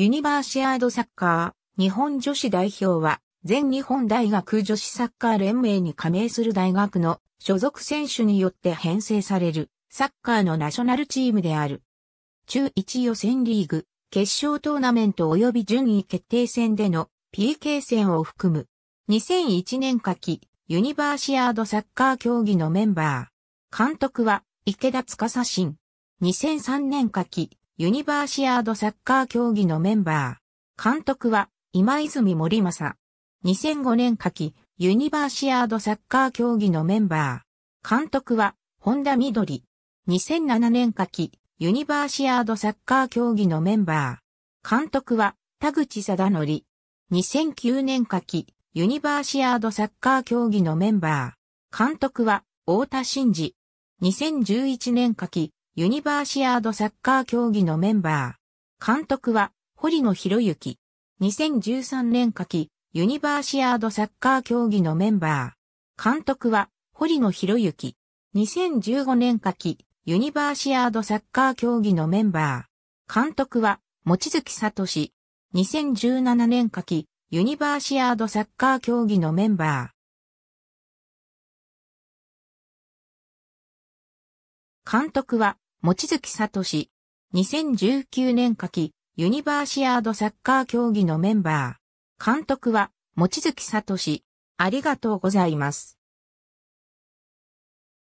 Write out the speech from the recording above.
ユニバーシアードサッカー、日本女子代表は、全日本大学女子サッカー連盟に加盟する大学の所属選手によって編成される、サッカーのナショナルチームである。中1予選リーグ、決勝トーナメント及び順位決定戦での PK 戦を含む。2001年夏季、ユニバーシアードサッカー競技のメンバー。監督は、池田司新。2003年夏季、ユニバーシアードサッカー競技のメンバー。監督は今泉森正。2005年夏季ユニバーシアードサッカー競技のメンバー。監督は本田緑。2007年夏季ユニバーシアードサッカー競技のメンバー。監督は田口貞則。2009年夏季ユニバーシアードサッカー競技のメンバー。監督は太田真二。2011年夏季ユニバーシアードサッカー競技のメンバー。監督は、堀野博之。2013年夏季、ユニバーシアードサッカー競技のメンバー。監督は、堀野博之。2015年夏季、ユニバーシアードサッカー競技のメンバー。監督は、餅月聡。2017年夏季、ユニバーシアードサッカー競技のメンバー。監督は、もちづきさとし。2019年夏季、ユニバーシアードサッカー競技のメンバー。監督は、もちづきさとし。ありがとうございます。